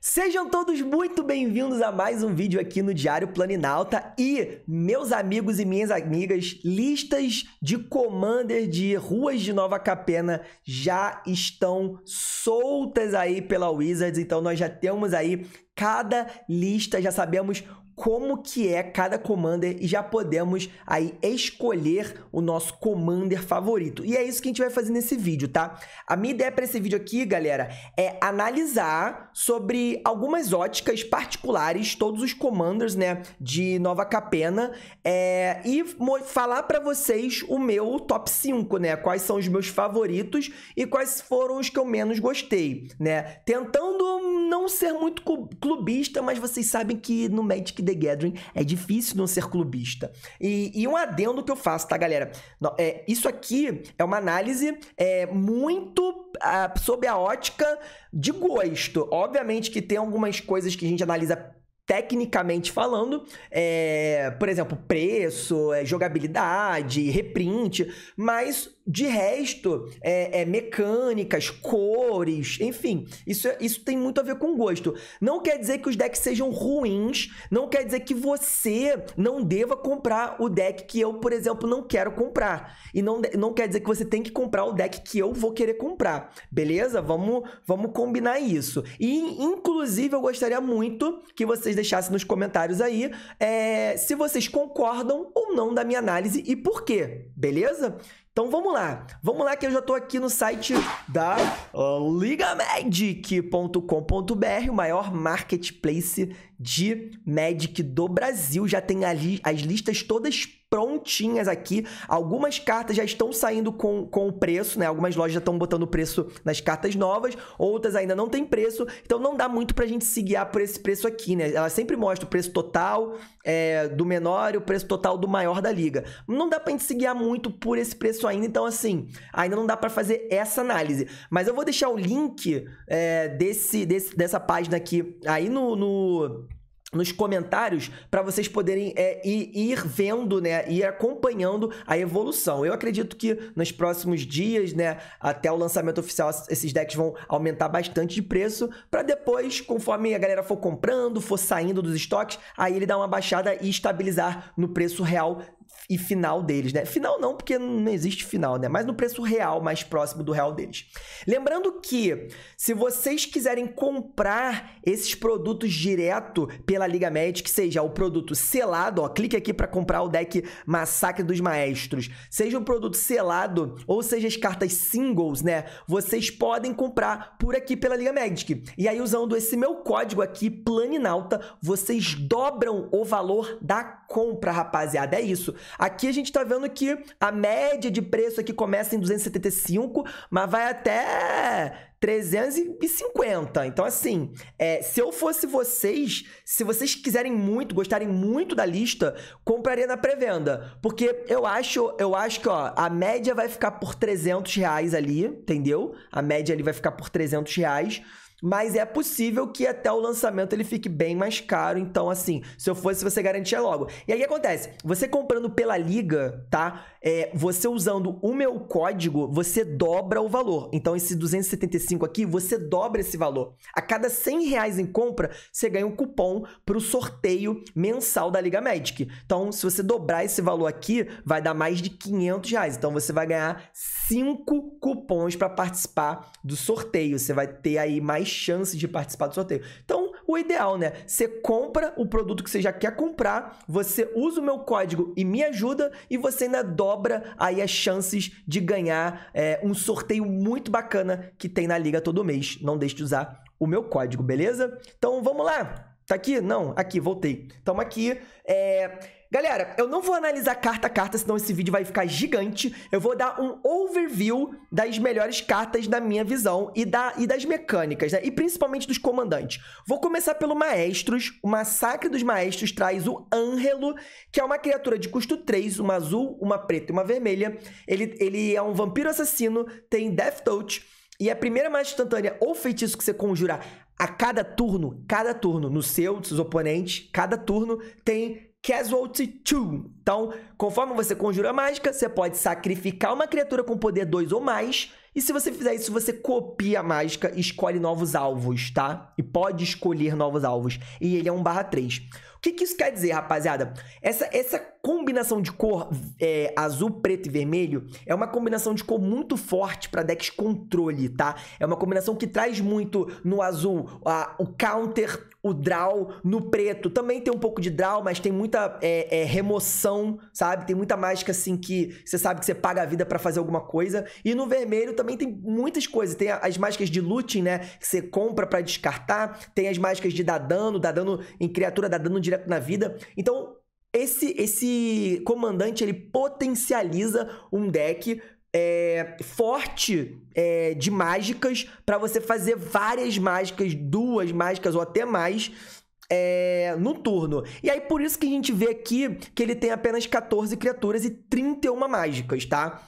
Sejam todos muito bem-vindos a mais um vídeo aqui no Diário Planinalta e, meus amigos e minhas amigas, listas de Commander de ruas de Nova Capena já estão soltas aí pela Wizards, então nós já temos aí cada lista, já sabemos como que é cada commander e já podemos aí escolher o nosso commander favorito. E é isso que a gente vai fazer nesse vídeo, tá? A minha ideia para esse vídeo aqui, galera, é analisar sobre algumas óticas particulares todos os commanders, né, de Nova Capena, é, e falar para vocês o meu top 5, né, quais são os meus favoritos e quais foram os que eu menos gostei, né? Tentando não ser muito clubista, mas vocês sabem que no Magic The Gathering, é difícil não ser clubista. E, e um adendo que eu faço, tá, galera? é, isso aqui é uma análise é, muito a, ah, sob a ótica de gosto. Obviamente que tem algumas coisas que a gente analisa tecnicamente falando, é, por exemplo, preço, é, jogabilidade, reprint, mas de resto, é, é mecânicas, cores, enfim, isso, é, isso tem muito a ver com gosto. Não quer dizer que os decks sejam ruins, não quer dizer que você não deva comprar o deck que eu, por exemplo, não quero comprar. E não, não quer dizer que você tem que comprar o deck que eu vou querer comprar, beleza? Vamos, vamos combinar isso. E, inclusive, eu gostaria muito que vocês deixassem nos comentários aí é, se vocês concordam não da minha análise e por quê, beleza? Então vamos lá, vamos lá que eu já estou aqui no site da ah, ligamedic.com.br, o maior marketplace de Magic do Brasil. Já tem ali as listas todas prontinhas aqui. Algumas cartas já estão saindo com, com o preço, né? Algumas lojas já estão botando preço nas cartas novas, outras ainda não tem preço. Então não dá muito para a gente se guiar por esse preço aqui, né? Ela sempre mostra o preço total é, do menor e o preço total do maior maior da liga. Não dá pra gente se guiar muito por esse preço ainda, então assim, ainda não dá para fazer essa análise. Mas eu vou deixar o link é, desse, desse, dessa página aqui aí no, no nos comentários para vocês poderem é, ir, ir, vendo, né, ir acompanhando a evolução. Eu acredito que nos próximos dias, né, até o lançamento oficial, esses decks vão aumentar bastante de preço para depois, conforme a galera for comprando, for saindo dos estoques, aí ele dar uma baixada e estabilizar no preço real e final deles, né? Final não, porque não existe final, né? Mas no preço real, mais próximo do real deles. Lembrando que se vocês quiserem comprar esses produtos direto pela Liga Magic, seja o produto selado, ó, clique aqui para comprar o deck Massacre dos Maestros, seja um produto selado ou seja as cartas singles, né? Vocês podem comprar por aqui pela Liga Magic. E aí usando esse meu código aqui, Planinalta, vocês dobram o valor da compra, rapaziada. É isso. Aqui a gente está vendo que a média de preço aqui começa em 275, mas vai até 350. Então, assim, é, se eu fosse vocês, se vocês quiserem muito, gostarem muito da lista, compraria na pré-venda. Porque eu acho, eu acho que, ó, a média vai ficar por 300 reais ali, entendeu? A média ali vai ficar por 300 reais. Mas é possível que até o lançamento ele fique bem mais caro. Então, assim, se eu fosse, você garantia logo. E aí acontece: você comprando pela liga, tá? É, você usando o meu código, você dobra o valor. Então, esse 275 aqui, você dobra esse valor. A cada 100 reais em compra, você ganha um cupom para o sorteio mensal da Liga Magic. Então, se você dobrar esse valor aqui, vai dar mais de 500 reais. Então, você vai ganhar 5 cupons para participar do sorteio. Você vai ter aí mais chance de participar do sorteio. Então, o ideal, né? Você compra o produto que você já quer comprar, você usa o meu código e me ajuda e você ainda dobra aí as chances de ganhar é, um sorteio muito bacana que tem na liga todo mês. Não deixe de usar o meu código, beleza? Então, vamos lá. Tá aqui? Não, aqui, voltei. Tamo aqui. É... Galera, eu não vou analisar carta a carta, senão esse vídeo vai ficar gigante. Eu vou dar um overview das melhores cartas da minha visão e, da, e das mecânicas, né? E principalmente dos comandantes. Vou começar pelo Maestros. O Massacre dos Maestros traz o Ângelo, que é uma criatura de custo 3, uma azul, uma preta e uma vermelha. Ele, ele é um vampiro assassino, tem Death Touch. E é a primeira mais instantânea ou feitiço que você conjurar a cada turno, cada turno, no seu, dos seus oponentes, cada turno tem Casualty 2. Então, conforme você conjura a mágica, você pode sacrificar uma criatura com poder 2 ou mais. E se você fizer isso, você copia a mágica e escolhe novos alvos, tá? E pode escolher novos alvos. E ele é um barra 3. O que, que isso quer dizer, rapaziada? Essa, essa combinação de cor é, azul, preto e vermelho é uma combinação de cor muito forte para decks controle, tá? É uma combinação que traz muito no azul a, o counter, o draw, no preto também tem um pouco de draw, mas tem muita é, é, remoção, sabe? Tem muita mágica assim que você sabe que você paga a vida para fazer alguma coisa. E no vermelho também tem muitas coisas. Tem as mágicas de looting, né? Que você compra para descartar. Tem as mágicas de dar dano, dar dano em criatura, dar dano de direto na vida. Então, esse, esse comandante ele potencializa um deck é, forte é, de mágicas para você fazer várias mágicas, duas mágicas ou até mais. É, no turno. E aí, por isso que a gente vê aqui que ele tem apenas 14 criaturas e 31 mágicas, tá?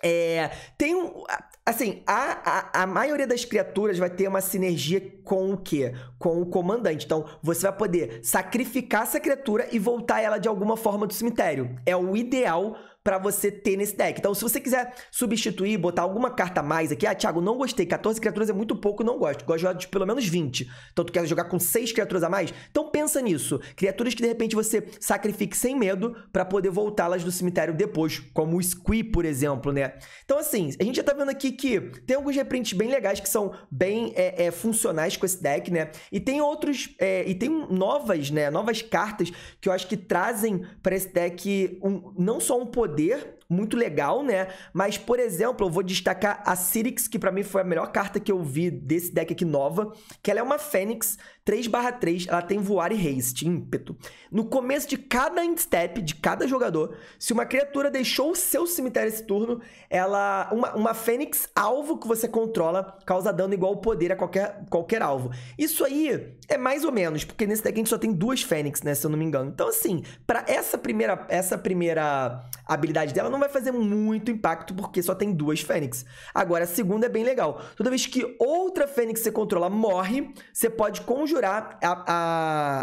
É, tem um, Assim, a, a, a maioria das criaturas vai ter uma sinergia com o quê? Com o comandante. Então, você vai poder sacrificar essa criatura e voltar ela de alguma forma do cemitério. É o ideal para você ter nesse deck. Então, se você quiser substituir, botar alguma carta a mais aqui, ah, Thiago, não gostei, 14 criaturas é muito pouco, não gosto. Gosto de jogar de pelo menos 20. Então, tu quer jogar com 6 criaturas a mais? Então, pensa nisso. Criaturas que de repente você sacrifique sem medo para poder voltá-las do cemitério depois, como o Squee, por exemplo, né? Então, assim, a gente já tá vendo aqui que tem alguns reprints bem legais que são bem é, é, funcionais com esse deck, né? E tem outros, é, e tem novas, né? Novas cartas que eu acho que trazem para esse deck um, não só um poder poder, muito legal, né? Mas, por exemplo, eu vou destacar a Sirix, que para mim foi a melhor carta que eu vi desse deck aqui nova, que ela é uma Fênix 3/3, ela tem voar e haste, ímpeto. No começo de cada instep, de cada jogador, se uma criatura deixou o seu cemitério esse turno, ela uma, uma fênix alvo que você controla causa dano igual ao poder a qualquer, qualquer alvo. Isso aí é mais ou menos, porque nesse deck a gente só tem duas fênix, né, se eu não me engano. Então assim, para essa primeira essa primeira habilidade dela não vai fazer muito impacto porque só tem duas fênix. Agora a segunda é bem legal. Toda vez que outra fênix que você controla morre, você pode conjurar capturar a,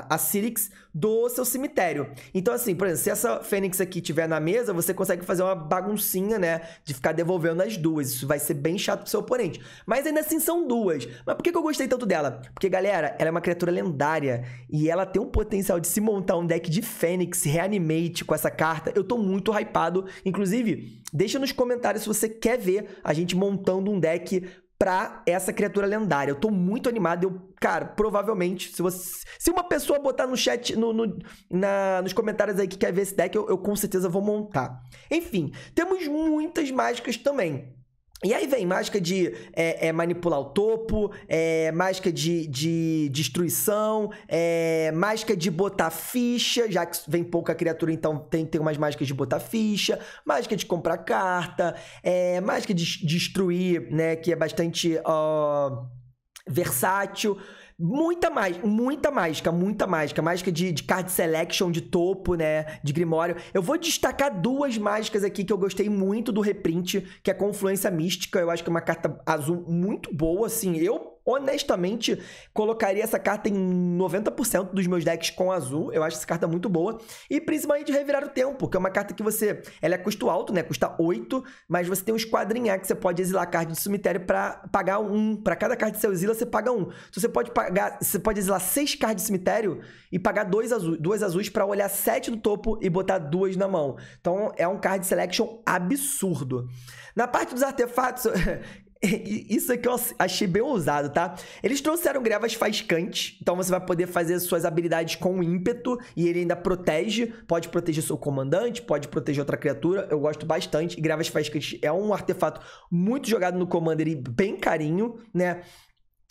a, a Sirix do seu cemitério. Então, assim, por exemplo, se essa Fênix aqui tiver na mesa, você consegue fazer uma baguncinha, né? De ficar devolvendo as duas. Isso vai ser bem chato pro seu oponente. Mas ainda assim são duas. Mas por que, que eu gostei tanto dela? Porque, galera, ela é uma criatura lendária e ela tem um potencial de se montar um deck de Fênix Reanimate com essa carta. Eu tô muito hypado. Inclusive, deixa nos comentários se você quer ver a gente montando um deck pra essa criatura lendária. Eu tô muito animado. Eu, cara, provavelmente, se você. Se uma pessoa botar no chat, no, no na, nos comentários aí que quer ver esse deck, eu, eu com certeza vou montar. Enfim, temos muitas mágicas também. E aí vem mágica de é, é, manipular o topo, é, mágica de, de destruição, é, mágica de botar ficha, já que vem pouca criatura, então tem, tem umas mágicas de botar ficha, mágica de comprar carta, é, mágica de destruir, né, que é bastante uh, versátil. Muita mais, muita mágica, muita mágica. Mágica de, de card selection, de topo, né? De Grimório. Eu vou destacar duas mágicas aqui que eu gostei muito do reprint, que é Confluência Mística. Eu acho que é uma carta azul muito boa, assim. Eu honestamente, colocaria essa carta em 90% dos meus decks com azul. Eu acho essa carta muito boa. E principalmente Revirar o Tempo, que é uma carta que você. Ela é custo alto, né? Custa 8, mas você tem um esquadrinhar que você pode exilar a carta do cemitério para pagar um. Para cada carta que você exila, você paga um. Então você pode pagar. Você pode exilar seis cartas de cemitério e pagar dois azuis, duas azuis para olhar sete do topo e botar duas na mão. Então é um card selection absurdo. Na parte dos artefatos, É, isso aqui é eu achei bem ousado, tá? Eles trouxeram grevas faiscantes, então você vai poder fazer suas habilidades com ímpeto e ele ainda protege, pode proteger seu comandante, pode proteger outra criatura, eu gosto bastante. E grevas faiscantes é um artefato muito jogado no Commander e bem carinho, né?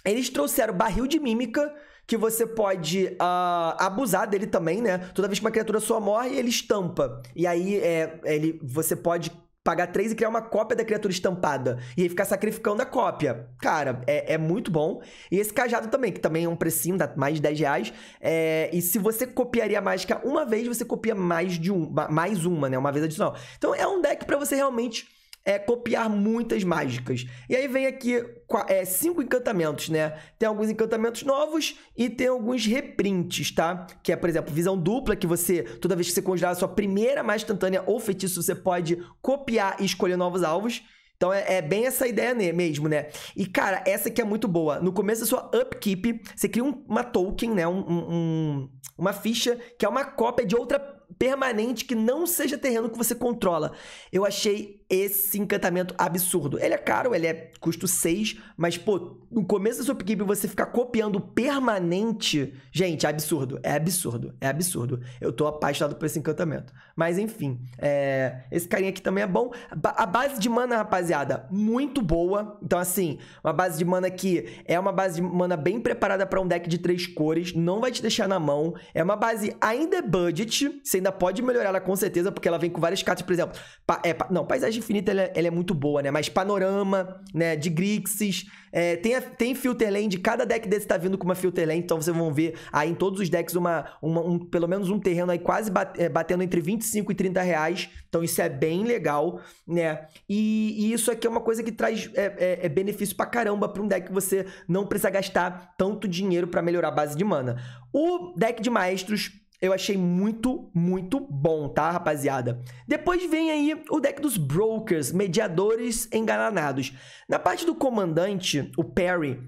Eles trouxeram barril de mímica, que você pode uh, abusar dele também, né? Toda vez que uma criatura sua morre, ele estampa. E aí é, ele, você pode pagar três e criar uma cópia da criatura estampada. E aí ficar sacrificando a cópia. Cara, é, é muito bom. E esse cajado também, que também é um precinho, dá mais de 10 reais. É, e se você copiaria a mágica é uma vez, você copia mais de um, mais uma, né? Uma vez adicional. Então é um deck para você realmente é, copiar muitas mágicas. E aí vem aqui é, cinco encantamentos, né? Tem alguns encantamentos novos e tem alguns reprints, tá? Que é, por exemplo, visão dupla, que você, toda vez que você conjurar a sua primeira mais instantânea ou feitiço, você pode copiar e escolher novos alvos. Então é, é, bem essa ideia mesmo, né? E cara, essa aqui é muito boa. No começo da sua upkeep, você cria um, uma token, né? Um, um, uma ficha que é uma cópia de outra permanente que não seja terreno que você controla. Eu achei esse encantamento absurdo. Ele é caro, ele é custo 6, mas, pô, no começo da sua upkeep você ficar copiando permanente, gente, é absurdo, é absurdo, é absurdo. Eu tô apaixonado por esse encantamento. Mas, enfim, é... esse carinha aqui também é bom. A base de mana, rapaziada, muito boa. Então, assim, uma base de mana que é uma base de mana bem preparada para um deck de três cores, não vai te deixar na mão. É uma base ainda é budget, você ainda pode melhorar ela com certeza, porque ela vem com várias cartas, por exemplo, pa... É, pa... não, paisagem de infinita ela, é, ela, é muito boa, né? Mas panorama, né? De Grixis. É, tem, a, tem filter land. Cada deck desse tá vindo com uma filter land. Então vocês vão ver aí em todos os decks uma, uma um, pelo menos um terreno aí quase bat, é, batendo entre 25 e 30 reais. Então isso é bem legal, né? E, e isso aqui é uma coisa que traz é, é, é benefício pra caramba pra um deck que você não precisa gastar tanto dinheiro para melhorar a base de mana. O deck de maestros eu achei muito, muito bom, tá, rapaziada? Depois vem aí o deck dos Brokers, Mediadores Engalanados. Na parte do Comandante, o Perry,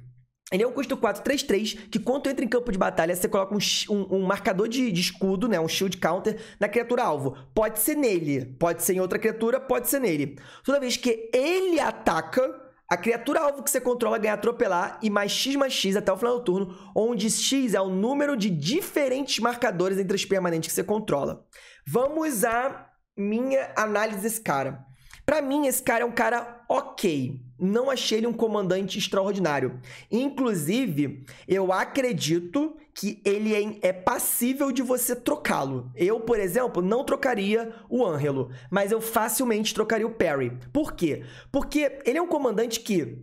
ele é um custo 4-3-3, que quando entra em campo de batalha, você coloca um, um, um marcador de, de, escudo, né? Um shield counter na criatura alvo. Pode ser nele, pode ser em outra criatura, pode ser nele. Toda vez que ele ataca, a criatura alvo que você controla ganha atropelar e mais X mais X até o final do turno, onde X é o número de diferentes marcadores entre os permanentes que você controla. Vamos à minha análise desse cara. Para mim, esse cara é um cara ok não achei ele um comandante extraordinário. Inclusive, eu acredito que ele é, é passível de você trocá-lo. Eu, por exemplo, não trocaria o Ângelo, mas eu facilmente trocaria o Perry. Por quê? Porque ele é um comandante que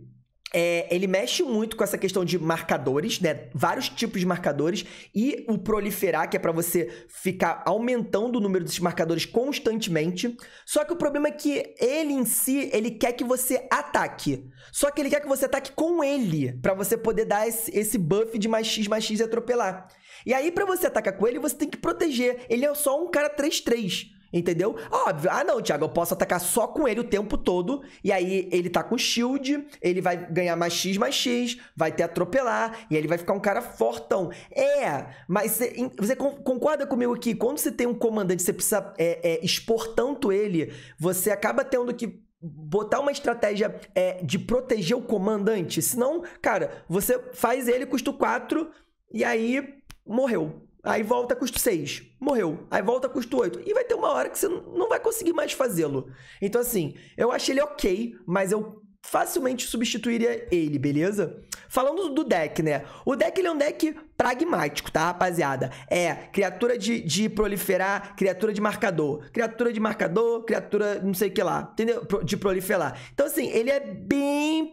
é, ele mexe muito com essa questão de marcadores, né? Vários tipos de marcadores e o proliferar, que é para você ficar aumentando o número desses marcadores constantemente. Só que o problema é que ele em si, ele quer que você ataque. Só que ele quer que você ataque com ele, para você poder dar esse, esse buff de mais X mais X e atropelar. E aí para você atacar com ele, você tem que proteger. Ele é só um cara 3-3. Entendeu? Óbvio. Ah, não, Thiago, eu posso atacar só com ele o tempo todo. E aí ele tá com shield, ele vai ganhar mais X mais X, vai ter atropelar, e aí ele vai ficar um cara fortão. É, mas você, você concorda comigo aqui quando você tem um comandante, você precisa é, é, expor tanto ele, você acaba tendo que botar uma estratégia é, de proteger o comandante. Senão, cara, você faz ele, custo 4, e aí morreu. Aí volta, custo 6. Morreu. Aí volta, custo 8. E vai ter uma hora que você não vai conseguir mais fazê-lo. Então, assim, eu acho ele ok, mas eu facilmente substituiria ele, beleza? Falando do deck, né? O deck ele é um deck pragmático, tá, rapaziada? É criatura de, de proliferar, criatura de marcador. Criatura de marcador, criatura não sei o que lá. Entendeu? De proliferar. Então, assim, ele é bem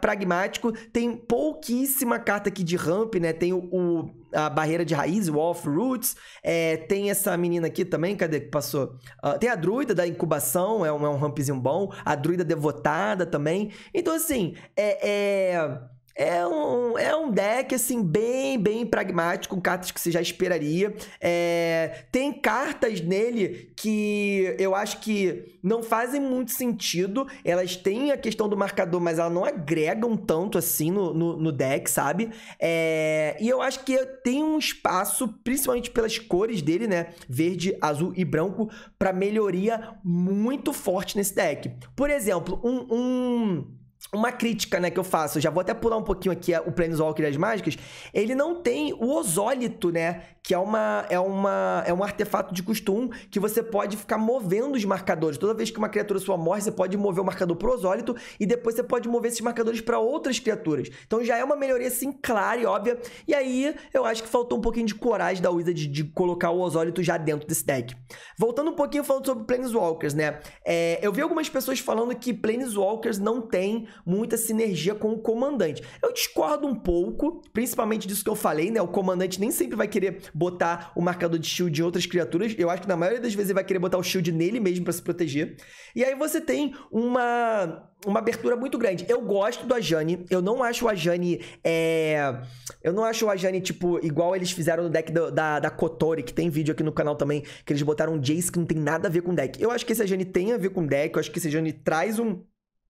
pragmático. Tem pouquíssima carta aqui de ramp, né? Tem o, o a barreira de raiz, o Off Roots. É, tem essa menina aqui também, cadê que passou? Uh, tem a druida da incubação, é um, é um rampzinho bom. A druida devotada também. Então, assim, é... é... É um, é um deck, assim, bem, bem pragmático, com cartas que você já esperaria. É, tem cartas nele que eu acho que não fazem muito sentido. Elas têm a questão do marcador, mas elas não agregam tanto, assim, no, no, no deck, sabe? É, e eu acho que tem um espaço, principalmente pelas cores dele, né? Verde, azul e branco, para melhoria muito forte nesse deck. Por exemplo, um... um uma crítica né, que eu faço, já vou até pular um pouquinho aqui é, o Planeswalker e as Mágicas, ele não tem o osólito, né? que é, uma, é, uma, é um artefato de costume que você pode ficar movendo os marcadores. Toda vez que uma criatura sua morre, você pode mover o marcador prosólito e depois você pode mover esses marcadores para outras criaturas. Então já é uma melhoria, assim, clara e óbvia. E aí, eu acho que faltou um pouquinho de coragem da Wizard de colocar o Osólito já dentro desse deck. Voltando um pouquinho falando sobre Planeswalkers, né? É, eu vi algumas pessoas falando que Planeswalkers não tem muita sinergia com o comandante. Eu discordo um pouco, principalmente disso que eu falei, né? O comandante nem sempre vai querer botar o marcador de shield em outras criaturas. Eu acho que na maioria das vezes ele vai querer botar o shield nele mesmo para se proteger. E aí você tem uma uma abertura muito grande. Eu gosto do Ajani. Eu não acho o Ajani. É... Eu não acho o Ajani, tipo, igual eles fizeram no deck do, da, da Kotori, que tem vídeo aqui no canal também, que eles botaram um Jace que não tem nada a ver com o deck. Eu acho que esse Ajani tem a ver com o deck. Eu acho que esse Ajani traz um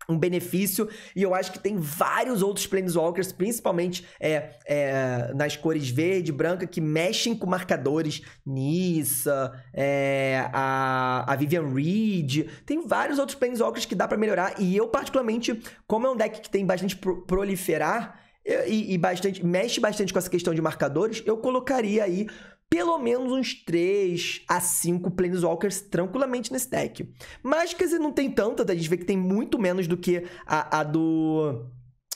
um benefício, e eu acho que tem vários outros Planeswalkers, principalmente é, é, nas cores verde e branca, que mexem com marcadores Nissa, é, a, a Vivian Reed, tem vários outros Planeswalkers que dá para melhorar, e eu particularmente, como é um deck que tem bastante pro, proliferar, e, e, bastante mexe bastante com essa questão de marcadores, eu colocaria aí pelo menos uns 3 a 5 Planeswalkers tranquilamente nesse deck. Mágicas não tem tanta, a gente vê que tem muito menos do que a, a do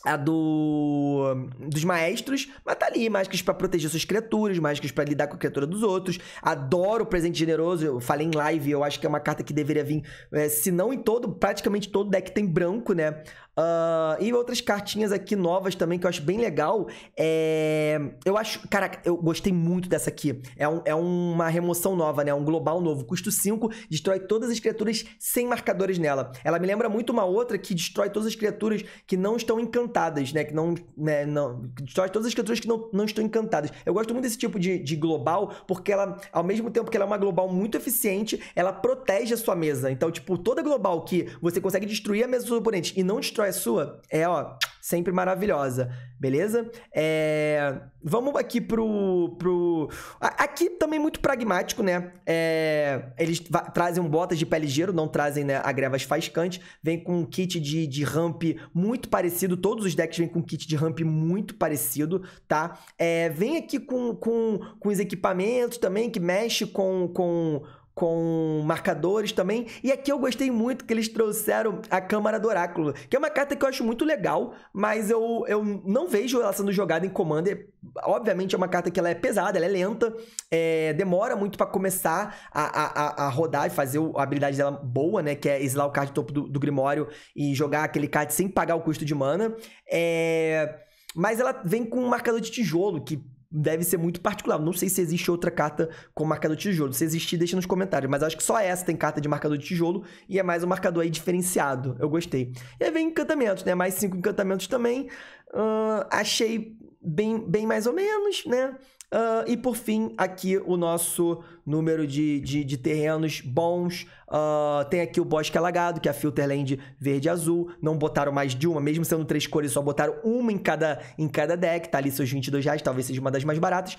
a do dos maestros, mas tá ali, mágicas para proteger suas criaturas, mágicas para lidar com a criatura dos outros. Adoro o presente generoso, eu falei em live, eu acho que é uma carta que deveria vir, é, se não em todo, praticamente todo deck tem branco, né? Uh, e outras cartinhas aqui novas também que eu acho bem legal. É... Eu acho. Cara, eu gostei muito dessa aqui. É, um, é uma remoção nova, né? É um global novo. Custo 5, destrói todas as criaturas sem marcadores nela. Ela me lembra muito uma outra que destrói todas as criaturas que não estão encantadas, né? Que não. Né? não destrói todas as criaturas que não, não estão encantadas. Eu gosto muito desse tipo de, de global, porque ela, ao mesmo tempo que ela é uma global muito eficiente, ela protege a sua mesa. Então, tipo, toda global que você consegue destruir a mesa do seu oponente e não destrói é sua é, ó, sempre maravilhosa, beleza? É, vamos aqui pro, pro... Aqui também muito pragmático, né? É, eles trazem um botas de pele ligeiro, não trazem né, a grevas fascante. Vem com um kit de, de ramp muito parecido. Todos os decks vêm com um kit de ramp muito parecido, tá? É, vem aqui com, com, com os equipamentos também, que mexe com... com com marcadores também. E aqui eu gostei muito que eles trouxeram a Câmara do Oráculo, que é uma carta que eu acho muito legal, mas eu, eu não vejo ela sendo jogada em Commander. Obviamente é uma carta que ela é pesada, ela é lenta, é, demora muito para começar a, a, a, rodar e fazer a habilidade dela boa, né? Que é exilar o card do topo do, do Grimório e jogar aquele card sem pagar o custo de mana. É... Mas ela vem com um marcador de tijolo, que deve ser muito particular. Não sei se existe outra carta com marcador de tijolo. Se existir, deixa nos comentários. Mas acho que só essa tem carta de marcador de tijolo e é mais um marcador aí diferenciado. Eu gostei. E aí vem encantamentos, né? Mais cinco encantamentos também. Uh, achei bem, bem mais ou menos, né? Uh, e por fim, aqui o nosso número de, de, de terrenos bons. Uh, tem aqui o Bosque Alagado, que é a Filterland verde e azul. Não botaram mais de uma, mesmo sendo três cores, só botaram uma em cada, em cada deck. Tá ali seus 22 reais, talvez seja uma das mais baratas.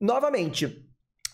Novamente,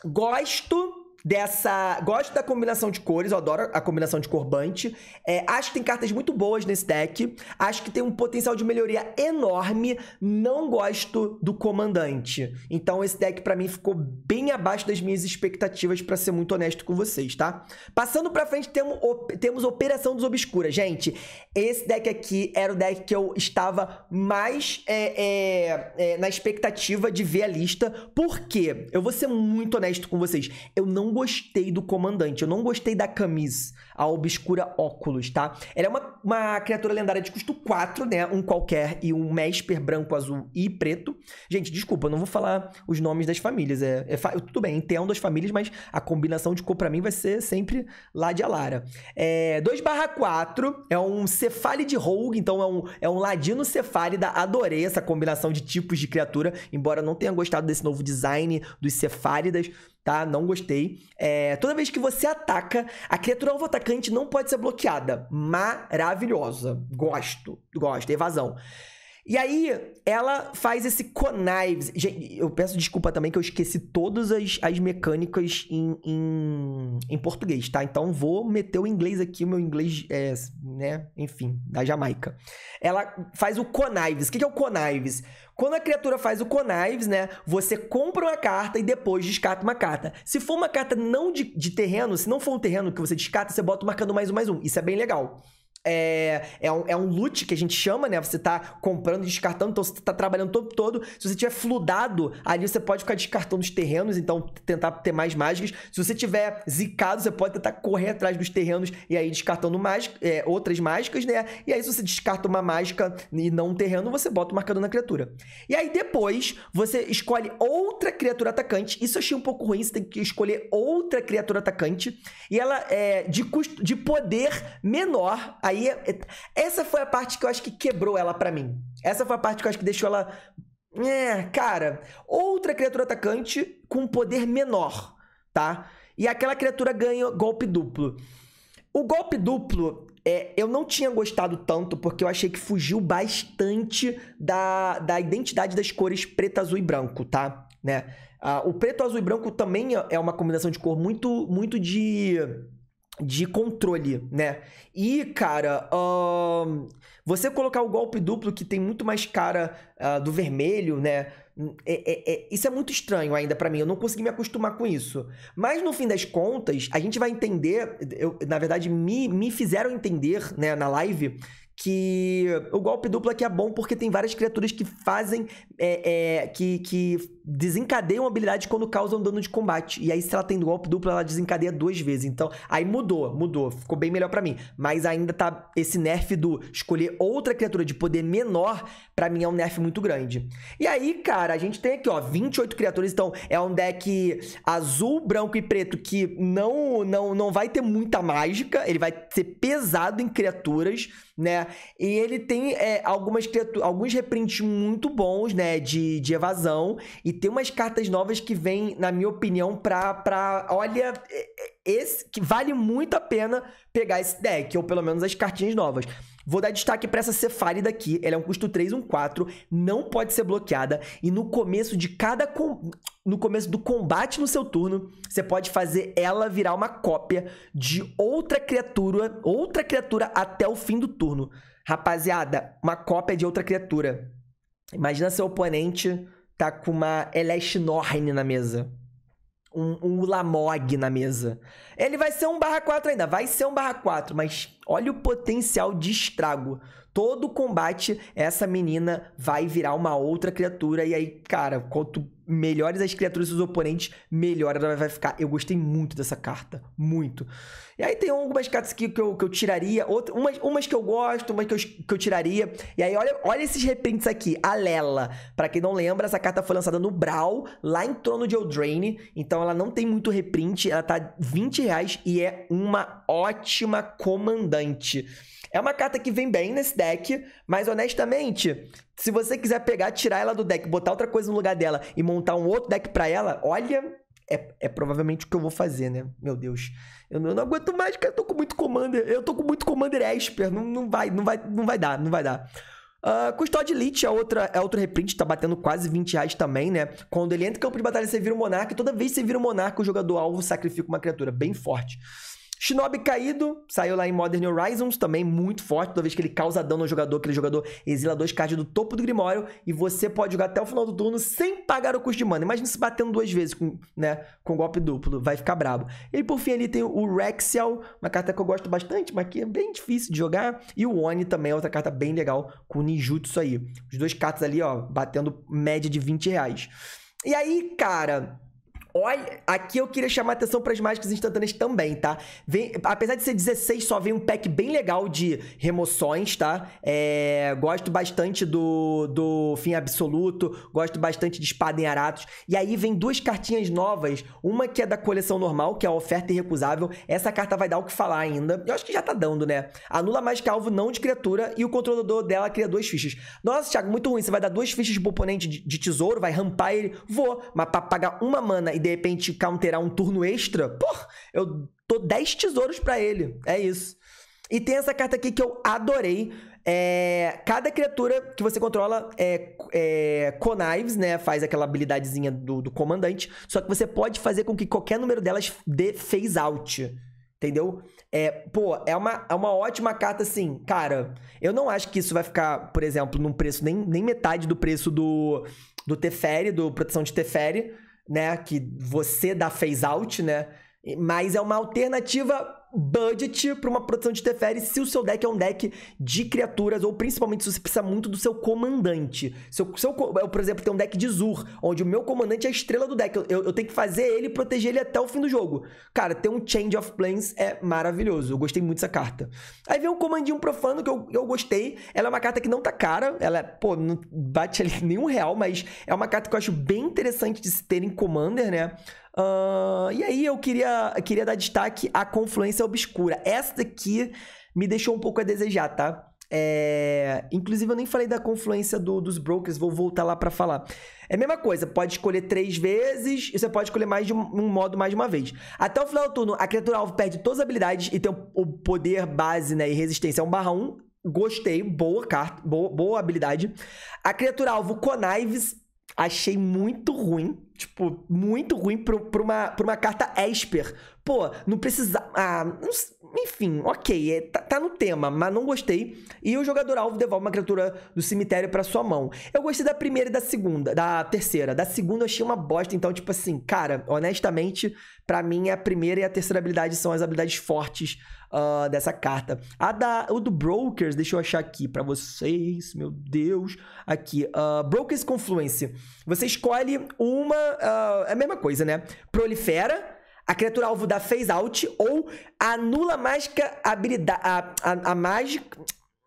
gosto dessa. Gosto da combinação de cores, eu adoro a combinação de corbante. É, acho que tem cartas muito boas nesse deck. Acho que tem um potencial de melhoria enorme. Não gosto do comandante. Então, esse deck para mim ficou bem abaixo das minhas expectativas, para ser muito honesto com vocês, tá? Passando pra frente, temos, temos Operação dos Obscuras. Gente, esse deck aqui era o deck que eu estava mais é, é, é na expectativa de ver a lista. Porque eu vou ser muito honesto com vocês. Eu não não gostei do comandante. Eu não gostei da camisa, a obscura óculos, tá? Ela é uma, uma criatura lendária de custo 4, né? Um qualquer e um Mesper branco, azul e preto. Gente, desculpa, eu não vou falar os nomes das famílias. É, é fa... Tudo bem, entendo as famílias, mas a combinação de cor pra mim vai ser sempre lá de Alara. É, 2 barra 4 é um Cefale de Rogue, então é um, é um Ladino Cefálida. Adorei essa combinação de tipos de criatura, embora eu não tenha gostado desse novo design dos Cefálidas tá? Não gostei. É, toda vez que você ataca, a criatura alvo atacante não pode ser bloqueada. Maravilhosa. Gosto, gosto. Evasão. E aí, ela faz esse conives. Gente, eu peço desculpa também que eu esqueci todas as, as mecânicas em, em, em português, tá? Então vou meter o inglês aqui, o meu inglês é, né? Enfim, da Jamaica. Ela faz o conives. O que é o conives? Quando a criatura faz o conives, né? Você compra uma carta e depois descarta uma carta. Se for uma carta não de, de terreno, se não for um terreno que você descarta, você bota marcando mais um, mais um. Isso é bem legal é, é, um, é um loot que a gente chama, né? Você tá comprando e descartando, então você tá trabalhando todo todo. Se você tiver fludado, ali você pode ficar descartando os terrenos, então tentar ter mais mágicas. Se você tiver zicado, você pode tentar correr atrás dos terrenos e aí descartando mágica, é, outras mágicas, né? E aí se você descarta uma mágica e não um terreno, você bota o marcador na criatura. E aí depois, você escolhe outra criatura atacante. Isso eu achei um pouco ruim, você tem que escolher outra criatura atacante. E ela é de, custo, de poder menor, aí aí, essa foi a parte que eu acho que quebrou ela para mim. Essa foi a parte que eu acho que deixou ela. É, cara, outra criatura atacante com poder menor, tá? E aquela criatura ganha golpe duplo. O golpe duplo, é, eu não tinha gostado tanto, porque eu achei que fugiu bastante da, da identidade das cores preto, azul e branco, tá? Né? Ah, o preto, azul e branco também é uma combinação de cor muito, muito de de controle, né? E, cara, uh, você colocar o golpe duplo que tem muito mais cara uh, do vermelho, né? Hum, é, é, é, isso é muito estranho ainda para mim. Eu não consegui me acostumar com isso. Mas no fim das contas, a gente vai entender. Eu, na verdade, me, me fizeram entender, né, na live, que o golpe duplo aqui é bom porque tem várias criaturas que fazem. É, é, que, que desencadeiam habilidades quando causam dano de combate. E aí, se ela tem golpe duplo, ela desencadeia duas vezes. Então, aí mudou, mudou. Ficou bem melhor para mim. Mas ainda tá esse nerf do escolher outra criatura de poder menor, para mim é um nerf muito grande. E aí, cara, a gente tem aqui, ó, 28 criaturas. Então, é um deck azul, branco e preto que não, não, não vai ter muita mágica. Ele vai ser pesado em criaturas né? E ele tem é, algumas criatu- alguns reprints muito bons, né? De, de evasão. E tem umas cartas novas que vêm, na minha opinião, pra. pra olha, é, é, esse que vale muito a pena pegar esse deck, ou pelo menos as cartinhas novas. Vou dar destaque para essa cefálida aqui, ela é um custo 3, um 4, não pode ser bloqueada e no começo de cada com... no começo do combate no seu turno, você pode fazer ela virar uma cópia de outra criatura, outra criatura até o fim do turno. Rapaziada, uma cópia de outra criatura. Imagina seu oponente tá com uma Elesh Norn na mesa um, um Ulamog na mesa. Ele vai ser um barra 4 ainda, vai ser um barra 4, mas olha o potencial de estrago. Todo combate, essa menina vai virar uma outra criatura. E aí, cara, quanto melhores as criaturas dos oponentes, melhor ela vai ficar. Eu gostei muito dessa carta, muito. E aí tem algumas cartas que, que, eu, que eu tiraria, outras, umas, umas que eu gosto, umas que eu, que eu tiraria. E aí olha, olha esses reprints aqui, a Lela. Pra quem não lembra, essa carta foi lançada no Brawl, lá em Trono de Eldraine. Então ela não tem muito reprint, ela tá 20 reais e é uma ótima comandante. É uma carta que vem bem nesse deck, mas honestamente, se você quiser pegar, tirar ela do deck, botar outra coisa no lugar dela e montar um outro deck para ela, olha, é, é, provavelmente o que eu vou fazer, né? Meu Deus. Eu não, eu não, aguento mais, cara. Eu tô com muito Commander. Eu tô com muito Commander Esper. Não, não vai, não vai, não vai dar, não vai dar. Uh, ah, Custódio Elite é, outra, é outro reprint, tá batendo quase 20 reais também, né? Quando ele entra em campo de batalha, você vira um monarca. E toda vez que você vira um monarca, o jogador alvo sacrifica uma criatura bem forte. Shinobi caído, saiu lá em Modern Horizons, também muito forte, toda vez que ele causa dano no jogador, aquele jogador exila dois cards do topo do Grimório, e você pode jogar até o final do turno sem pagar o custo de mana. Imagina se batendo duas vezes com, né, com golpe duplo, vai ficar brabo. E por fim ali tem o Rexial, uma carta que eu gosto bastante, mas que é bem difícil de jogar, e o Oni também é outra carta bem legal com Ninjutsu aí. Os dois cartas ali, ó, batendo média de 20 reais. E aí, cara, Olha, aqui eu queria chamar atenção para as mágicas instantâneas também, tá? Vem, apesar de ser 16, só vem um pack bem legal de remoções, tá? É, gosto bastante do, do Fim Absoluto, gosto bastante de Espada em Aratos. E aí vem duas cartinhas novas, uma que é da coleção normal, que é a Oferta Irrecusável. Essa carta vai dar o que falar ainda. Eu acho que já tá dando, né? Anula mágica alvo não de criatura e o controlador dela cria duas fichas. Nossa, Thiago, muito ruim. Você vai dar duas fichas pro oponente de, de tesouro, vai rampar ele. Vou, mas pra pagar uma mana e de repente counterar um turno extra, pô, eu tô 10 tesouros para ele. É isso. E tem essa carta aqui que eu adorei. É, cada criatura que você controla é, é, connives, né? Faz aquela habilidadezinha do, do, comandante. Só que você pode fazer com que qualquer número delas dê phase out. Entendeu? É, pô, é uma, é uma ótima carta, assim. Cara, eu não acho que isso vai ficar, por exemplo, num preço nem, nem metade do preço do, do Teferi, do Proteção de Teferi né? Que você dá phase out, né? Mas é uma alternativa budget para uma proteção de Teferi se o seu deck é um deck de criaturas, ou principalmente se você precisa muito do seu comandante. Seu, seu, eu, por exemplo, tenho um deck de Zur, onde o meu comandante é a estrela do deck. Eu, eu tenho que fazer ele proteger ele até o fim do jogo. Cara, ter um Change of Planes é maravilhoso. Eu gostei muito dessa carta. Aí vem um comandinho profano que eu, eu gostei. Ela é uma carta que não tá cara. Ela, é, pô, não bate ali nenhum real, mas é uma carta que eu acho bem interessante de se ter em Commander, né? Uh, e aí eu queria, queria dar destaque à confluência referência obscura. Essa daqui me deixou um pouco a desejar, tá? É... Inclusive, eu nem falei da confluência do, dos brokers, vou voltar lá para falar. É a mesma coisa, pode escolher três vezes e você pode escolher mais de um, um modo mais de uma vez. Até o final do turno, a criatura alvo perde todas as habilidades e tem o, poder base né, e resistência 1 é barra 1. Gostei, boa carta, boa, boa habilidade. A criatura alvo Conives, achei muito ruim. Tipo, muito ruim pra, uma, pra uma carta Esper pô, não precisava. Ah, enfim, ok, é, tá, tá, no tema, mas não gostei. E o jogador-alvo devolve uma criatura do cemitério para sua mão. Eu gostei da primeira e da segunda, da terceira. Da segunda eu achei uma bosta, então, tipo assim, cara, honestamente, para mim a primeira e a terceira habilidade são as habilidades fortes uh, dessa carta. A da, o do Brokers, deixa eu achar aqui para vocês, meu Deus. Aqui, uh, Brokers Confluence. Você escolhe uma. Uh, é a mesma coisa, né? Prolifera a criatura alvo dá phase out ou anula a mágica habilidade. A, a, a mágica.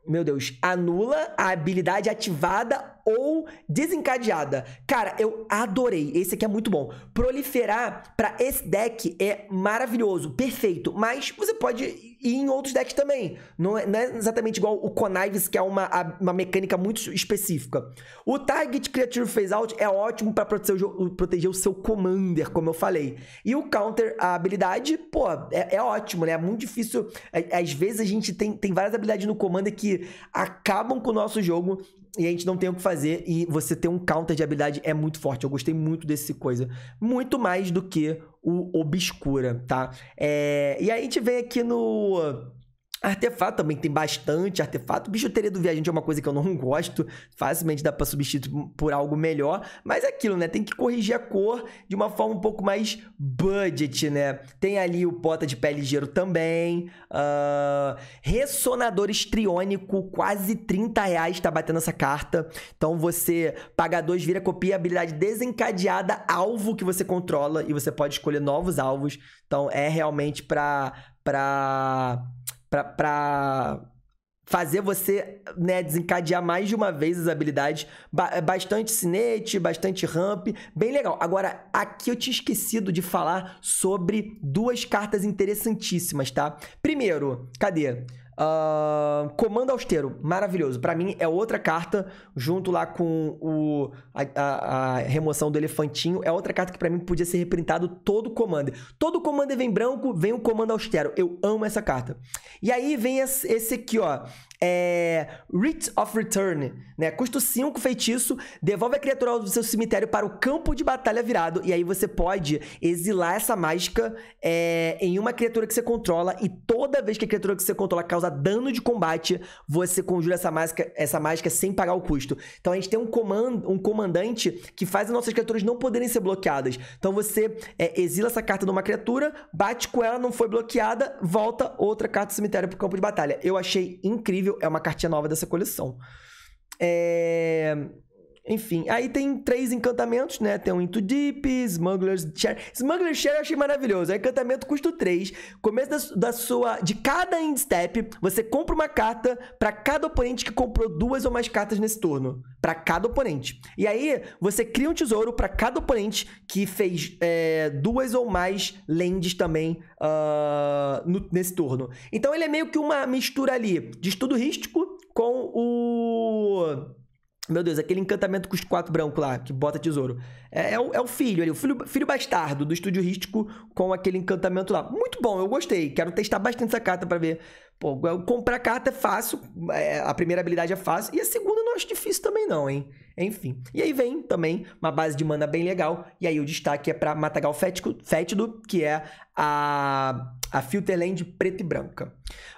Meu Deus, anula a habilidade ativada ou desencadeada. Cara, eu adorei. Esse aqui é muito bom. Proliferar para esse deck é maravilhoso, perfeito. Mas você pode e em outros decks também. Não é, não é exatamente igual o Conives, que é uma, uma mecânica muito específica. O Target Creature Phase Out é ótimo para proteger, proteger, o seu Commander, como eu falei. E o Counter, a habilidade, pô, é, é ótimo, né? É muito difícil. É, às vezes a gente tem, tem várias habilidades no Commander que acabam com o nosso jogo e a gente não tem o que fazer. E você ter um counter de habilidade é muito forte. Eu gostei muito desse coisa. Muito mais do que o Obscura, tá? É, e aí a gente vem aqui no Artefato também tem bastante artefato. Bijuteria do viajante é uma coisa que eu não gosto. Facilmente dá para substituir por algo melhor. Mas é aquilo, né? Tem que corrigir a cor de uma forma um pouco mais budget, né? Tem ali o pota de pé ligeiro também. Uh, ressonador estriônico, quase 30 reais tá batendo essa carta. Então você paga dois, vira copia, habilidade desencadeada, alvo que você controla. E você pode escolher novos alvos. Então é realmente pra... pra para fazer você né, desencadear mais de uma vez as habilidades. Ba é, bastante cinete, bastante ramp, bem legal. Agora, aqui eu tinha esquecido de falar sobre duas cartas interessantíssimas, tá? Primeiro, cadê? Uh, Comando Austero, maravilhoso. Para mim é outra carta, junto lá com o, a, a, a remoção do elefantinho. É outra carta que para mim podia ser reprintado todo o Commander. Todo o Commander vem branco, vem o Comando Austero. Eu amo essa carta. E aí vem esse, esse aqui, ó é, of Return, né? Custa 5 feitiço, devolve a criatura do seu cemitério para o campo de batalha virado. E aí você pode exilar essa mágica é, em uma criatura que você controla. E toda vez que a criatura que você controla causa dano de combate, você conjura essa mágica, essa mágica sem pagar o custo. Então a gente tem um, comand, um comandante que faz as nossas criaturas não poderem ser bloqueadas. Então você é, exila essa carta de uma criatura, bate com ela, não foi bloqueada, volta outra carta do cemitério para o campo de batalha. Eu achei incrível incrível, é uma cartinha nova dessa coleção. É... Enfim, aí tem três encantamentos, né? Tem um Into Deep, Smuggler's Share. Smuggler's Share eu achei maravilhoso. Aí é encantamento custa 3. Começo da, da, sua. De cada end step, você compra uma carta para cada oponente que comprou duas ou mais cartas nesse turno. para cada oponente. E aí, você cria um tesouro para cada oponente que fez é, duas ou mais lands também uh, no, nesse turno. Então ele é meio que uma mistura ali de estudo rístico com o meu Deus, aquele encantamento com os quatro brancos lá, que bota tesouro. É, é, o, é o filho ali, o filho, filho bastardo do estúdio Rístico com aquele encantamento lá. Muito bom, eu gostei. Quero testar bastante essa carta para ver. Pô, comprar carta é fácil, é, a primeira habilidade é fácil, e a segunda eu não acho difícil também não, hein? Enfim. E aí vem também uma base de mana bem legal. E aí o destaque é para Matagal Fético, Fétido, que é a, a Filterland preta e branca.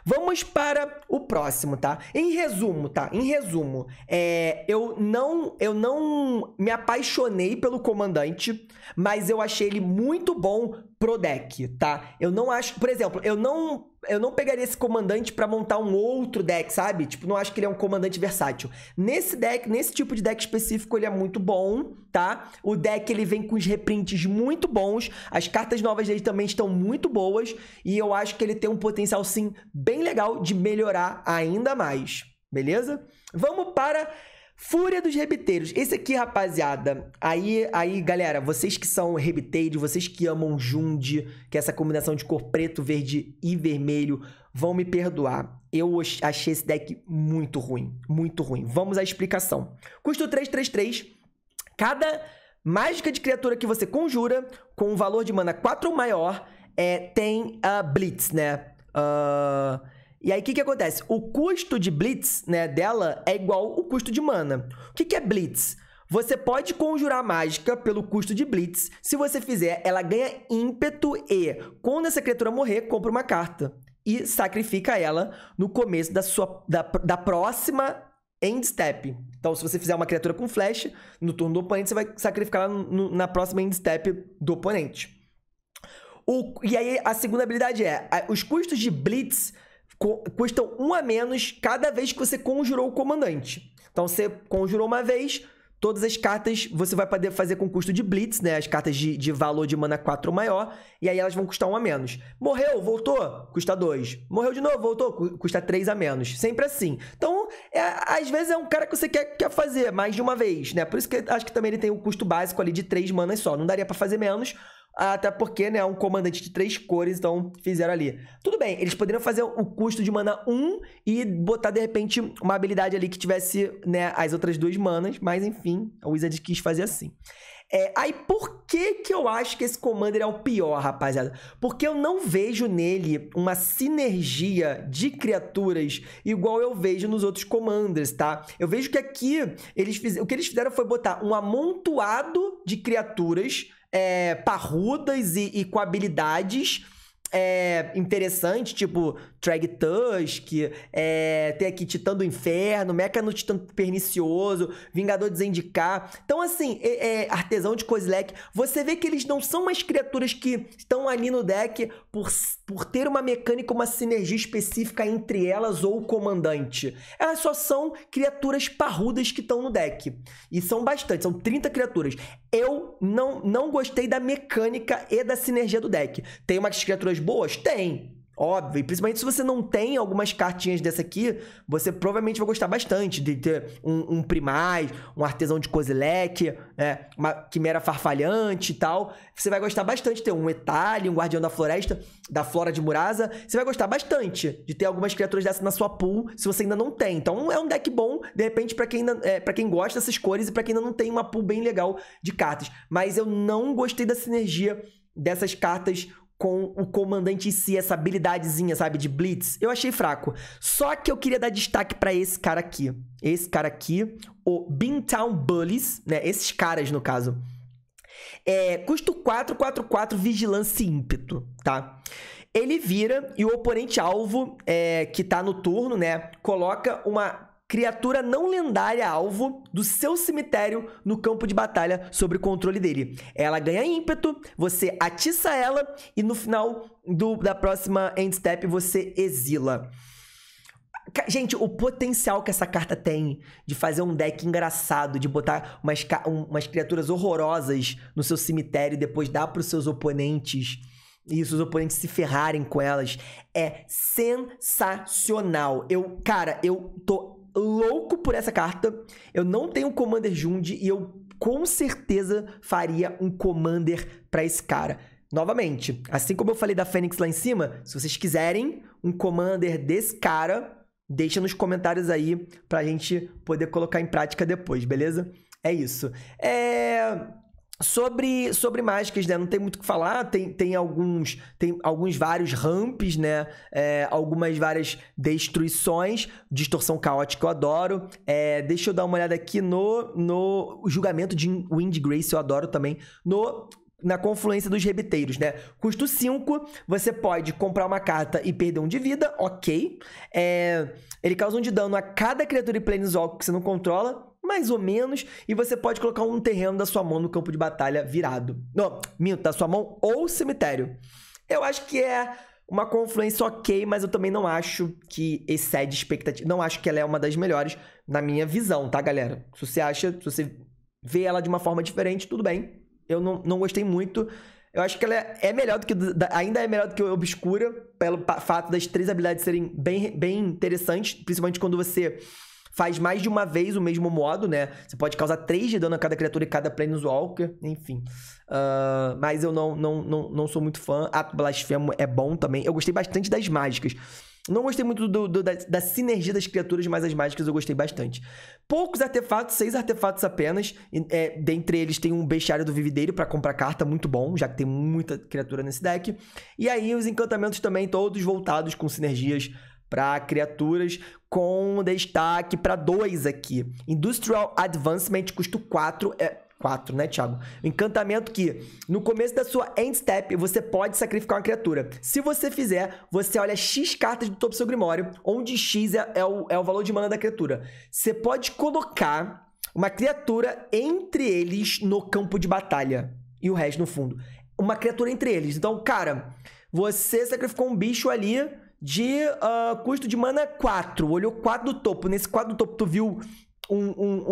Vamos para o próximo, tá? Em resumo, tá? Em resumo, é, eu, não, eu não me apaixonei pelo comandante, mas eu achei ele muito bom pro deck, tá? Eu não acho. Por exemplo, eu não eu não pegaria esse comandante para montar um outro deck, sabe? Tipo, não acho que ele é um comandante versátil. Nesse deck, nesse tipo de deck específico ele é muito bom, tá? O deck ele vem com os reprints muito bons, as cartas novas dele também estão muito boas e eu acho que ele tem um potencial sim bem legal de melhorar ainda mais, beleza? Vamos para Fúria dos Rebiteiros. Esse aqui, rapaziada, aí, aí, galera, vocês que são rebiteiros, vocês que amam Jundi, que é essa combinação de cor preto, verde e vermelho, vão me perdoar eu achei esse deck muito ruim. Muito ruim. Vamos à explicação. Custo 333. Cada mágica de criatura que você conjura, com um valor de mana 4 ou maior, é, tem a uh, Blitz, né? Uh, e aí, o que, que acontece? O custo de Blitz né, dela é igual o custo de mana. O que, que é Blitz? Você pode conjurar mágica pelo custo de Blitz. Se você fizer, ela ganha ímpeto e, quando essa criatura morrer, compra uma carta e sacrifica ela no começo da sua da, da próxima end step. Então, se você fizer uma criatura com flash no turno do oponente, você vai sacrificar ela no, na próxima end step do oponente. O, e aí, a segunda habilidade é: os custos de Blitz custam um a menos cada vez que você conjurou o comandante. Então, você conjurou uma vez, Todas as cartas você vai poder fazer com custo de Blitz, né? As cartas de, de valor de mana 4 ou maior. E aí elas vão custar 1 a menos. Morreu, voltou, custa 2. Morreu de novo, voltou, custa 3 a menos. Sempre assim. Então, é, às vezes é um cara que você quer, quer fazer mais de uma vez, né? Por isso que acho que também ele tem um custo básico ali de 3 manas só. Não daria para fazer menos, até porque, né, é um comandante de três cores, então fizeram ali. Tudo bem, eles poderiam fazer o custo de mana 1 e botar, de repente, uma habilidade ali que tivesse, né, as outras duas manas, mas enfim, a Wizard quis fazer assim. É, aí por que que eu acho que esse Commander é o pior, rapaziada? Porque eu não vejo nele uma sinergia de criaturas igual eu vejo nos outros Commanders, tá? Eu vejo que aqui eles fiz... o que eles fizeram foi botar um amontoado de criaturas é, parrudas e, e com habilidades é, tipo Trag Tusk, é, tem aqui Titã do Inferno, Mecha no Titã Pernicioso, Vingador de Zendikar. Então, assim, é, é, Artesão de Kozilek, você vê que eles não são mais criaturas que estão ali no deck por, por ter uma mecânica, uma sinergia específica entre elas ou o comandante. Elas só são criaturas parrudas que estão no deck. E são bastante, são 30 criaturas eu não, não gostei da mecânica e da sinergia do deck. Tem umas criaturas boas? Tem óbvio. E principalmente se você não tem algumas cartinhas dessa aqui, você provavelmente vai gostar bastante de ter um, um primaz, um artesão de Kozilek, né? uma quimera farfalhante e tal. Você vai gostar bastante de ter um Etali, um guardião da floresta, da flora de Murasa. Você vai gostar bastante de ter algumas criaturas dessa na sua pool, se você ainda não tem. Então é um deck bom, de repente, para quem, é, pra quem gosta dessas cores e para quem ainda não tem uma pool bem legal de cartas. Mas eu não gostei da sinergia dessas cartas com o comandante em si, essa habilidadezinha, sabe, de blitz, eu achei fraco. Só que eu queria dar destaque para esse cara aqui. Esse cara aqui, o Bintown Bullies, né? Esses caras, no caso. É, custo 4, Vigilância e Ímpeto, tá? Ele vira e o oponente alvo é, que tá no turno, né? Coloca uma criatura não lendária alvo do seu cemitério no campo de batalha sob o controle dele. Ela ganha ímpeto, você atiça ela e no final do, da próxima end step você exila. Gente, o potencial que essa carta tem de fazer um deck engraçado, de botar umas, umas criaturas horrorosas no seu cemitério e depois dar para os seus oponentes e os seus oponentes se ferrarem com elas é sensacional. Eu, cara, eu tô louco por essa carta. Eu não tenho Commander Jund e eu com certeza faria um Commander para esse cara. Novamente, assim como eu falei da Fênix lá em cima, se vocês quiserem um Commander desse cara, deixa nos comentários aí pra gente poder colocar em prática depois, beleza? É isso. É... Sobre, sobre mágicas, né? Não tem muito o que falar. Tem, tem alguns tem alguns vários ramps, né? É, algumas várias destruições. Distorção caótica eu adoro. É, deixa eu dar uma olhada aqui no, no julgamento de Wind Grace, eu adoro também. No na confluência dos rebiteiros, né? Custo 5, você pode comprar uma carta e perder um de vida, ok. É, ele causa um de dano a cada criatura e planeswalker que você não controla mais ou menos, e você pode colocar um terreno da sua mão no campo de batalha virado. Não, minto, da sua mão ou cemitério. Eu acho que é uma confluência ok, mas eu também não acho que excede expectativa. Não acho que ela é uma das melhores, na minha visão, tá, galera? Se você acha, se você vê ela de uma forma diferente, tudo bem. Eu não, não gostei muito. Eu acho que ela é, é melhor do que. Ainda é melhor do que Obscura, pelo fato das três habilidades serem bem, bem interessantes, principalmente quando você faz mais de uma vez o mesmo modo, né? Você pode causar 3 de dano a cada criatura e cada Planeswalker, enfim. Uh, mas eu não, não, não, não sou muito fã. A Blasfemo é bom também. Eu gostei bastante das mágicas. Não gostei muito do, do, da, da, sinergia das criaturas, mas as mágicas eu gostei bastante. Poucos artefatos, seis artefatos apenas. É, dentre eles tem um bestiário do Vivideiro para comprar carta, muito bom, já que tem muita criatura nesse deck. E aí os encantamentos também, todos voltados com sinergias para criaturas, com destaque para dois aqui. Industrial Advancement, custo 4, é 4, né, Thiago? Encantamento que no começo da sua end step você pode sacrificar uma criatura. Se você fizer, você olha X cartas do topo do seu grimório, onde X é, é, o, é o valor de mana da criatura. Você pode colocar uma criatura entre eles no campo de batalha e o resto no fundo. Uma criatura entre eles. Então, cara, você sacrificou um bicho ali de uh, custo de mana 4. Olhou 4 do topo. Nesse 4 do topo, tu viu um, um,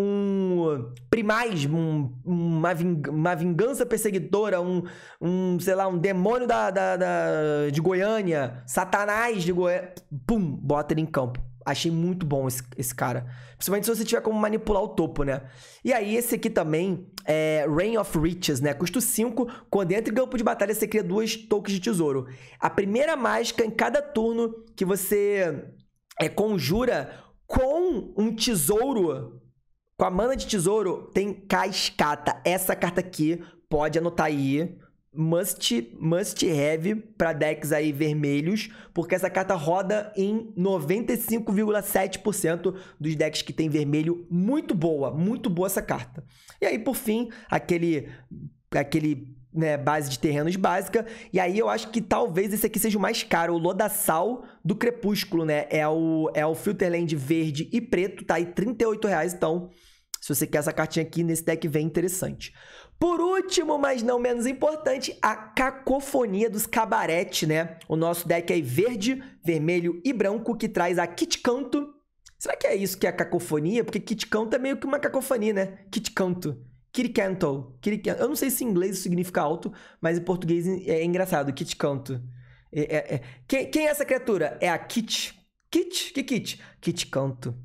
um primais, um, uma, ving, uma vingança perseguidora, um, um, sei lá, um demônio da, da, da de Goiânia, satanás de Goiânia. Pum, bota ele em campo. Achei muito bom esse, esse cara. Principalmente se você tiver como manipular o topo, né? E aí, esse aqui também é Rain of Riches, né? Custo 5. Quando entra em campo de batalha, você cria duas tokens de tesouro. A primeira mágica em cada turno que você é, conjura com um tesouro. Com a mana de tesouro, tem cascata. Essa carta aqui, pode anotar aí must, must have para decks aí vermelhos, porque essa carta roda em 95,7% dos decks que tem vermelho. Muito boa, muito boa essa carta. E aí, por fim, aquele aquele né, base de terrenos básica. E aí eu acho que talvez esse aqui seja o mais caro, o Lodassal do Crepúsculo, né? É o, é o Filterland verde e preto, tá aí R$38,00, então se você quer essa cartinha aqui, nesse deck vem interessante. Por último, mas não menos importante, a cacofonia dos cabarete, né? O nosso deck é verde, vermelho e branco, que traz a Kit Canto. Será que é isso que é cacofonia? Porque Kit Canto é meio que uma cacofonia, né? Kit Canto. Kirikanto. Eu não sei se em inglês isso significa alto, mas em português é engraçado. Kit Canto. É, é, é. Quem, quem é essa criatura? É a Kit. Kit? Que Kit? Kit Canto.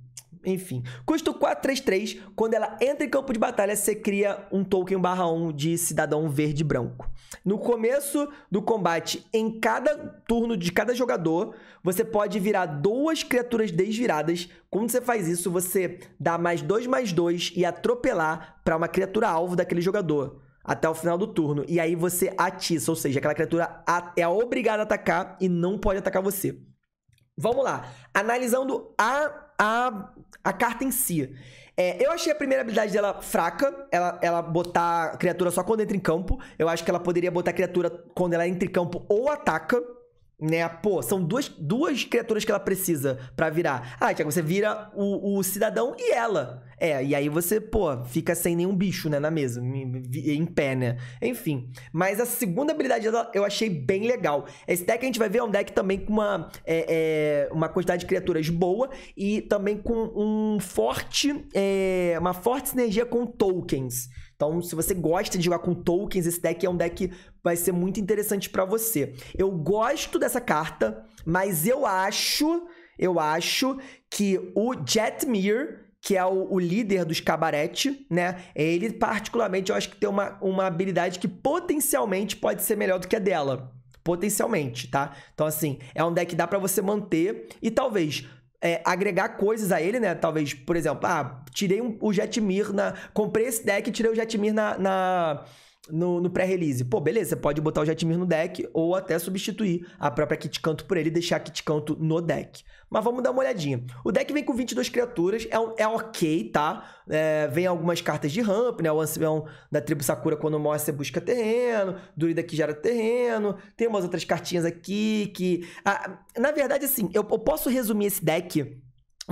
Enfim, custo 433, quando ela entra em campo de batalha, você cria um token barra 1 de cidadão verde branco. No começo do combate, em cada turno de cada jogador, você pode virar duas criaturas desviradas. Quando você faz isso, você dá mais 2 mais 2 e atropelar para uma criatura alvo daquele jogador até o final do turno. E aí você atiça, ou seja, aquela criatura é obrigada a atacar e não pode atacar você. Vamos lá. Analisando a, a a carta em si. É, eu achei a primeira habilidade dela fraca, ela, ela botar criatura só quando entra em campo. Eu acho que ela poderia botar criatura quando ela entra em campo ou ataca. Né, pô, são duas, duas criaturas que ela precisa para virar. Ah, Tiago, você vira o, o cidadão e ela. É, e aí você, pô, fica sem nenhum bicho, né, na mesa, em pé, né? Enfim. Mas a segunda habilidade eu achei bem legal. Esse deck a gente vai ver é um deck também com uma, é, é, uma quantidade de criaturas boa e também com um forte, é, uma forte sinergia com tokens. Então, se você gosta de jogar com tokens, esse deck é um deck que vai ser muito interessante para você. Eu gosto dessa carta, mas eu acho, eu acho que o Jetmir que é o, o líder dos cabarete, né? Ele, particularmente, eu acho que tem uma, uma habilidade que potencialmente pode ser melhor do que a dela. Potencialmente, tá? Então, assim, é um deck que dá para você manter e talvez é, agregar coisas a ele, né? Talvez, por exemplo, ah, tirei um, o Jetmir na. Comprei esse deck e tirei o Jetmir na, na no, no pré-release. Pô, beleza, você pode botar o Jetmir no deck ou até substituir a própria Kit Canto por ele e deixar a Kit Canto no deck. Mas vamos dar uma olhadinha. O deck vem com 22 criaturas, é, é ok, tá? É, vem algumas cartas de ramp, né? O Ancião da tribo Sakura, quando morre, você busca terreno. Durida que gera terreno. Tem umas outras cartinhas aqui que... Ah, na verdade, assim, eu, eu posso resumir esse deck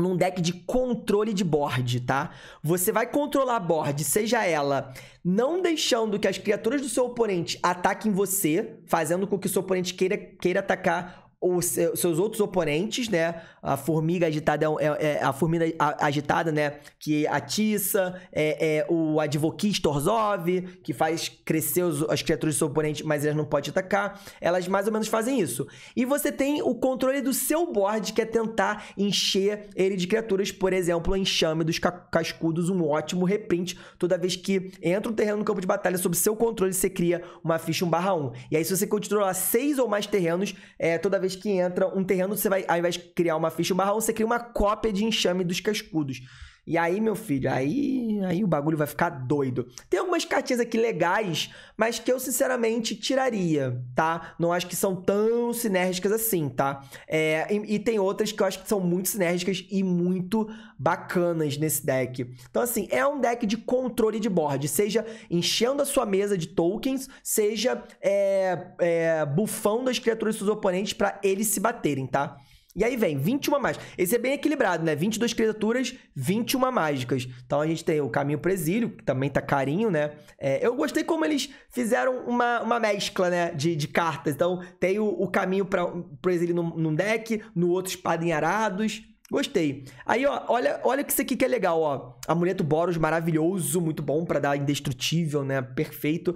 num deck de controle de board, tá? Você vai controlar a board, seja ela não deixando que as criaturas do seu oponente ataquem você, fazendo com que o seu oponente queira, queira atacar os seus outros oponentes, né? A formiga agitada é, é, é a formiga agitada, né? Que atiça, é, é o advoquis Torzov, que faz crescer os, as criaturas do seu oponente, mas elas não podem atacar. Elas mais ou menos fazem isso. E você tem o controle do seu board, que é tentar encher ele de criaturas, por exemplo, o enxame dos cascudos, um ótimo reprint. Toda vez que entra um terreno no campo de batalha sob seu controle, você cria uma ficha 1/1. E aí, se você controlar seis ou mais terrenos, é, toda vez que entra um terreno, você vai, ao invés de criar uma ficha, um barrão, você cria uma cópia de enxame dos cascudos. E aí, meu filho, aí, aí o bagulho vai ficar doido. Tem algumas cartinhas aqui legais, mas que eu sinceramente tiraria, tá? Não acho que são tão sinérgicas assim, tá? É, e, e, tem outras que eu acho que são muito sinérgicas e muito bacanas nesse deck. Então, assim, é um deck de controle de board, seja enchendo a sua mesa de tokens, seja é, é bufando as criaturas dos seus oponentes para eles se baterem, tá? E aí vem 21 mais. Esse é bem equilibrado, né? 22 criaturas, 21 mágicas. Então a gente tem o caminho pro exílio, que também tá carinho, né? É, eu gostei como eles fizeram uma, uma mescla, né? De, de cartas. Então tem o, o caminho pra, pro exílio num, num deck, no outro espada em arados. Gostei. Aí, ó, olha, olha que isso aqui que é legal, ó. Amuleto Boros maravilhoso, muito bom para dar indestrutível, né? Perfeito.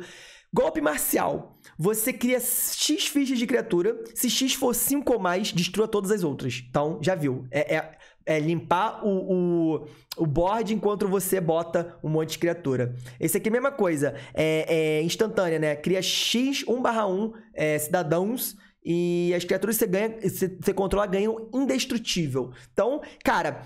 Golpe marcial. Você cria X fichas de criatura. Se X for 5 ou mais, destrua todas as outras. Então, já viu. É, é, é limpar o, o, o, board enquanto você bota um monte de criatura. Esse aqui é a mesma coisa. É, é instantânea, né? Cria X 1/1 é, cidadãos. E as criaturas que você ganha, você, você controla ganham indestrutível. Então, cara,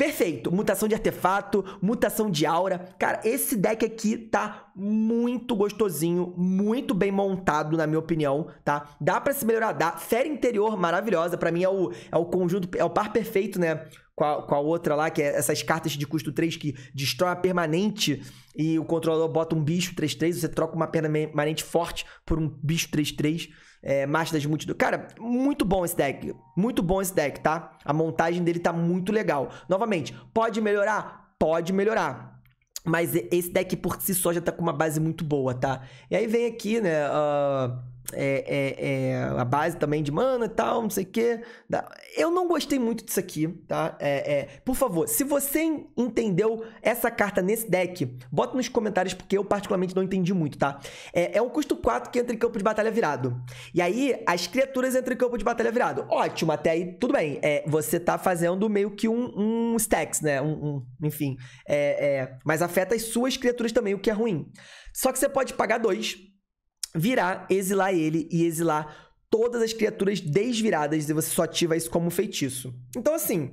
Perfeito. Mutação de artefato, mutação de aura. Cara, esse deck aqui tá muito gostosinho, muito bem montado, na minha opinião, tá? Dá pra se melhorar, dá. Fera interior maravilhosa. para mim é o, é o conjunto, é o par perfeito, né? Com a, com a, outra lá, que é essas cartas de custo 3 que destrói a permanente e o controlador bota um bicho 3-3, você troca uma permanente forte por um bicho 3-3 é, de Multidão. Cara, muito bom esse deck. Muito bom esse deck, tá? A montagem dele tá muito legal. Novamente, pode melhorar? Pode melhorar. Mas esse deck por si só já tá com uma base muito boa, tá? E aí vem aqui, né? Uh é, é, é, a base também de mana e tal, não sei o quê. Eu não gostei muito disso aqui, tá? É, é, por favor, se você entendeu essa carta nesse deck, bota nos comentários, porque eu particularmente não entendi muito, tá? É, é um custo 4 que entra em campo de batalha virado. E aí, as criaturas entram em campo de batalha virado. Ótimo, até aí tudo bem. É, você tá fazendo meio que um, um stacks, né? Um, um enfim. mas afeta as suas criaturas também, o que é ruim. Só que você pode pagar dois virar, exilar ele e exilar todas as criaturas desviradas e você só ativa isso como feitiço. Então, assim,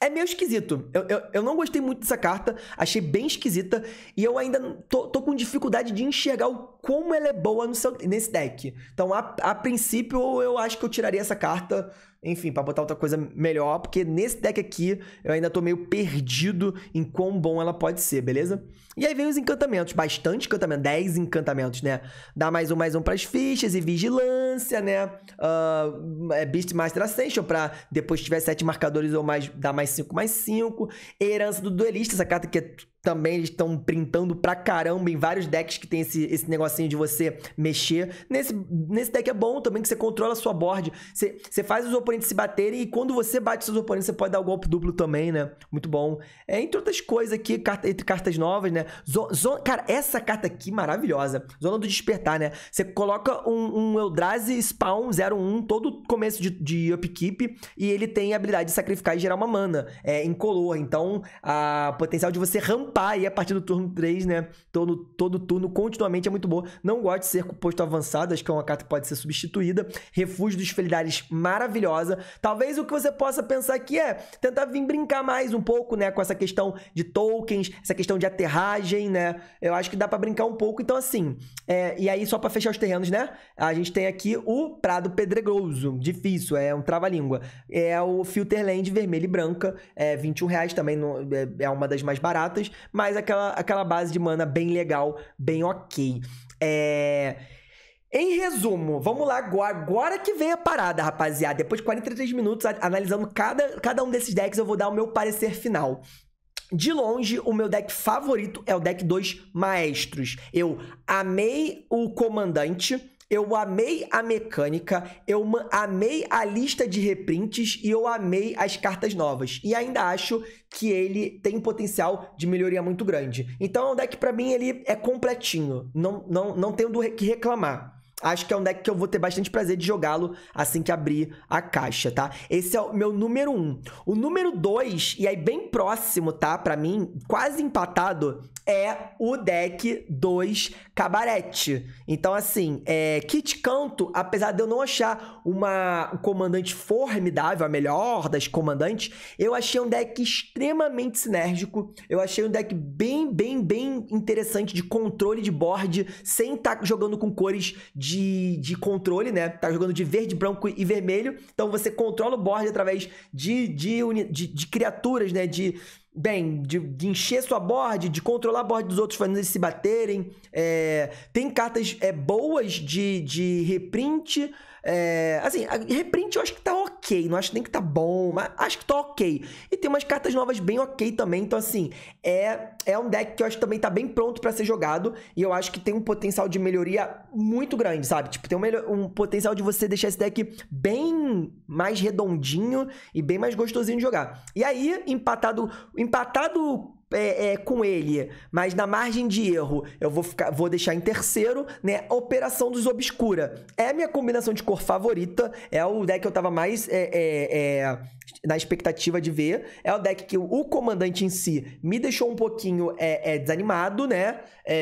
é meio esquisito. Eu, eu, eu, não gostei muito dessa carta, achei bem esquisita e eu ainda tô, tô com dificuldade de enxergar o, como ela é boa no seu, nesse deck. Então, a, a princípio, eu acho que eu tiraria essa carta enfim, para botar outra coisa melhor, porque nesse deck aqui eu ainda tô meio perdido em quão bom ela pode ser, beleza? E aí vem os encantamentos, bastante encantamento, 10 encantamentos, né? Dá mais um, mais um pras fichas e vigilância, né? Uh, Beastmaster Ascension pra depois tiver 7 marcadores ou mais, dá mais 5, mais 5. Herança do Duelista, essa carta que é também eles estão printando pra caramba em vários decks que tem esse, esse negocinho de você mexer. Nesse, nesse deck é bom também que você controla a sua board. Você, você faz os oponentes se baterem e quando você bate seus oponentes, você pode dar o golpe duplo também, né? Muito bom. É, entre outras coisas aqui, carta, entre cartas novas, né? Zona, cara, essa carta aqui maravilhosa. Zona do Despertar, né? Você coloca um, um Eldrazi Spawn 01 todo começo de, de upkeep e ele tem a habilidade de sacrificar e gerar uma mana. É incolor. Então, a potencial de você rampar rampar aí a partir do turno 3, né? Todo, todo turno continuamente é muito boa. Não gosto de ser com posto avançado, acho que é uma carta que pode ser substituída. Refúgio dos Felidares, maravilhosa. Talvez o que você possa pensar aqui é tentar vir brincar mais um pouco, né? Com essa questão de tokens, essa questão de aterragem, né? Eu acho que dá para brincar um pouco. Então, assim, é, e aí só para fechar os terrenos, né? A gente tem aqui o Prado Pedregoso, difícil, é um trava-língua. É o Filterland vermelho e branca, é 21 reais também, no, é, é uma das mais baratas mas aquela, aquela base de mana bem legal, bem ok. É. Em resumo, vamos lá agora que vem a parada, rapaziada. Depois de 43 minutos analisando cada, cada um desses decks, eu vou dar o meu parecer final. De longe, o meu deck favorito é o deck dos Maestros. Eu amei o Comandante eu amei a mecânica, eu amei a lista de reprints e eu amei as cartas novas. E ainda acho que ele tem potencial de melhoria muito grande. Então é um deck para mim ele é completinho, não não não tenho do que reclamar. Acho que é um deck que eu vou ter bastante prazer de jogá-lo assim que abrir a caixa, tá? Esse é o meu número 1. Um. O número 2, e aí bem próximo, tá? Para mim, quase empatado, é o deck 2 Cabarete. Então, assim, é, Kit Canto, apesar de eu não achar uma um comandante formidável, a melhor das comandantes, eu achei um deck extremamente sinérgico. Eu achei um deck bem, bem, bem interessante de controle de board, sem estar tá jogando com cores de, de controle, né? Tá jogando de verde, branco e vermelho. Então, você controla o board através de, de, de, de criaturas, né? De bem, de, de, encher sua board, de controlar a board dos outros, fazendo eles se baterem. É, tem cartas é, boas de, de reprint é, assim, reprint eu acho que tá ok, não acho nem que tá bom, mas acho que tá ok. E tem umas cartas novas bem ok também, então assim, é, é um deck que eu acho que também tá bem pronto para ser jogado e eu acho que tem um potencial de melhoria muito grande, sabe? Tipo, tem um, um potencial de você deixar esse deck bem mais redondinho e bem mais gostosinho de jogar. E aí, empatado, empatado é, é, com ele, mas na margem de erro eu vou, ficar, vou deixar em terceiro, né? Operação dos Obscura. É a minha combinação de cor favorita, é o deck que eu tava mais é, é, é na expectativa de ver. É o deck que o comandante em si me deixou um pouquinho é, desanimado, né?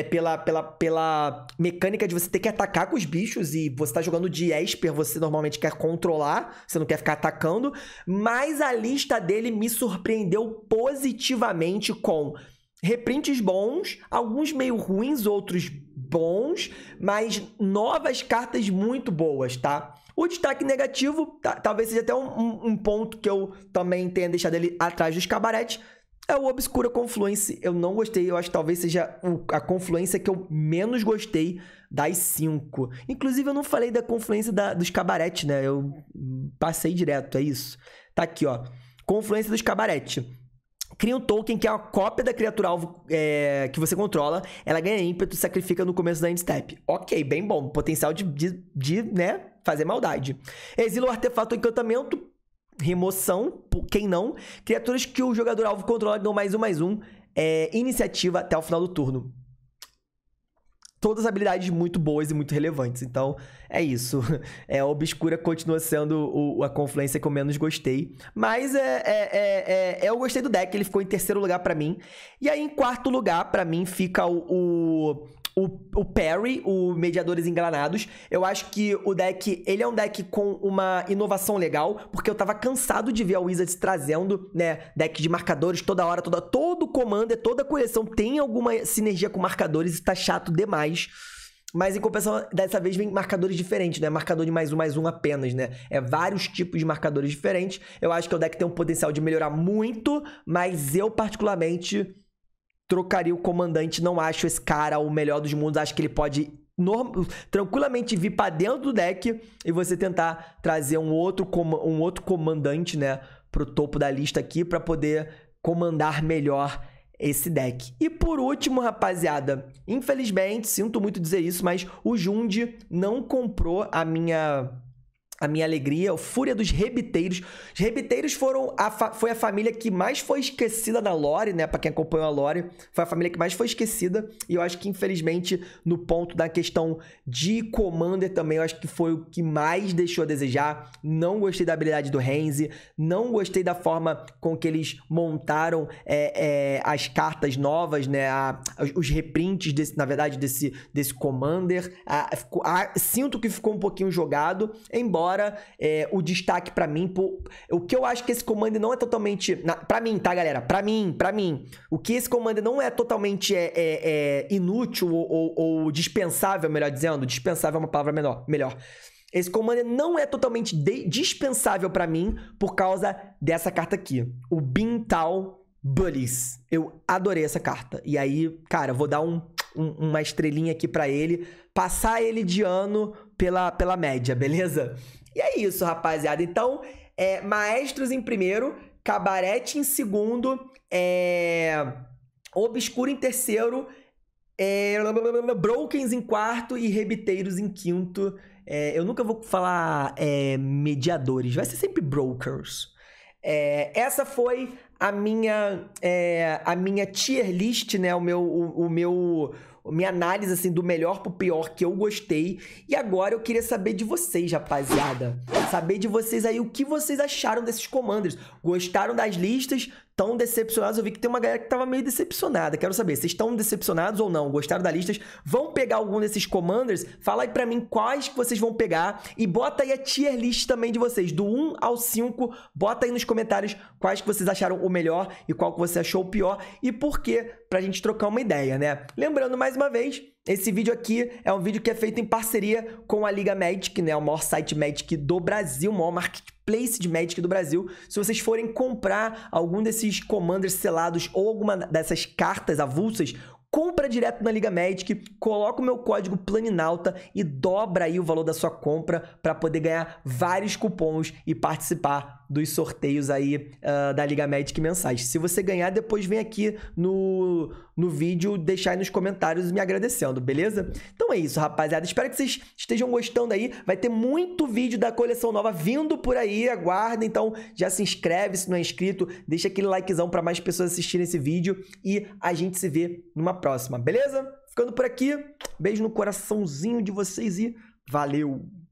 pela, pela, pela mecânica de você ter que atacar com os bichos e você tá jogando de Esper, você normalmente quer controlar, você não quer ficar atacando, mas a lista dele me surpreendeu positivamente com com reprints bons, alguns meio ruins, outros bons, mas novas cartas muito boas, tá? O destaque negativo, tá, talvez seja até um, um, ponto que eu também tenha deixado ele atrás dos cabaretes, é o Obscura Confluence. Eu não gostei, eu acho que talvez seja a confluência que eu menos gostei das cinco. Inclusive, eu não falei da confluência da, dos cabaretes, né? Eu passei direto, é isso. Tá aqui, ó. Confluência dos cabaretes. Cria um token que é uma cópia da criatura-alvo é, que você controla. Ela ganha ímpeto e sacrifica no começo da endstep. Ok, bem bom. Potencial de, de, de né, fazer maldade. Exila o artefato ou encantamento. Remoção, quem não. Criaturas que o jogador-alvo controla ganham mais um, mais um. É, iniciativa até o final do turno todas habilidades muito boas e muito relevantes. Então, é isso. É, a Obscura continua sendo o, a confluência que eu menos gostei. Mas é, é, é, é eu gostei do deck, ele ficou em terceiro lugar para mim. E aí, em quarto lugar, para mim, fica o, o o, o Perry, o Mediadores Engranados. Eu acho que o deck, ele é um deck com uma inovação legal, porque eu tava cansado de ver a Wizards trazendo, né, deck de marcadores toda hora, toda, todo comando, toda coleção tem alguma sinergia com marcadores e tá chato demais. Mas em compensação, dessa vez vem marcadores diferentes, né? Marcador de mais um, mais um apenas, né? É vários tipos de marcadores diferentes. Eu acho que o deck tem um potencial de melhorar muito, mas eu particularmente trocaria o comandante. Não acho esse cara o melhor dos mundos. Acho que ele pode norm... tranquilamente vir para dentro do deck e você tentar trazer um outro, com... um outro comandante, né? Pro topo da lista aqui para poder comandar melhor esse deck. E por último, rapaziada, infelizmente, sinto muito dizer isso, mas o Jund não comprou a minha a minha alegria, o Fúria dos Rebiteiros. Os Rebiteiros foram a foi a família que mais foi esquecida da lore, né? Para quem acompanhou a lore, foi a família que mais foi esquecida. E eu acho que, infelizmente, no ponto da questão de Commander também, eu acho que foi o que mais deixou a desejar. Não gostei da habilidade do Renzi, não gostei da forma com que eles montaram é, é, as cartas novas, né? A, os reprints, desse, na verdade, desse, desse Commander. A, a, sinto que ficou um pouquinho jogado, embora agora é, o destaque para mim. o que eu acho que esse comando não é totalmente. para mim, tá, galera? Para mim, para mim. O que esse comando não é totalmente é, é, é inútil ou, ou, ou, dispensável, melhor dizendo. Dispensável é uma palavra menor, melhor. Esse comando não é totalmente dispensável para mim por causa dessa carta aqui. O Bintal Bullies. Eu adorei essa carta. E aí, cara, vou dar um uma estrelinha aqui para ele, passar ele de ano pela, pela média, beleza? E é isso, rapaziada. Então, é, Maestros em primeiro, Cabarete em segundo, é, Obscuro em terceiro, é, Brokens em quarto e Rebiteiros em quinto. É, eu nunca vou falar é, mediadores, vai ser sempre brokers. É, essa foi a minha, é, a minha tier list, né? O meu, o, o meu minha análise assim do melhor pro pior que eu gostei. E agora eu queria saber de vocês, rapaziada. Saber de vocês aí o que vocês acharam desses commanders. Gostaram das listas? tão decepcionados. Eu vi que tem uma galera que tava meio decepcionada. Quero saber, vocês estão decepcionados ou não? Gostaram da lista? Vão pegar algum desses commanders? Fala aí pra mim quais que vocês vão pegar e bota aí a tier list também de vocês, do 1 ao 5. Bota aí nos comentários quais que vocês acharam o melhor e qual que você achou o pior e por quê, pra gente trocar uma ideia, né? Lembrando mais uma vez, esse vídeo aqui é um vídeo que é feito em parceria com a Liga Magic, né? O maior site Magic do Brasil, o maior marketplace de Magic do Brasil. Se vocês forem comprar algum desses commanders selados ou alguma dessas cartas avulsas, compra direto na Liga Magic, coloca o meu código Planinalta e dobra aí o valor da sua compra para poder ganhar vários cupons e participar dos sorteios aí uh, da Liga Magic mensais. Se você ganhar, depois vem aqui no, no vídeo deixar aí nos comentários me agradecendo, beleza? Então é isso, rapaziada. Espero que vocês estejam gostando aí. Vai ter muito vídeo da coleção nova vindo por aí, aguarda. Então já se inscreve se não é inscrito, deixa aquele likezão para mais pessoas assistirem esse vídeo e a gente se vê numa próxima, beleza? Ficando por aqui. Beijo no coraçãozinho de vocês e valeu!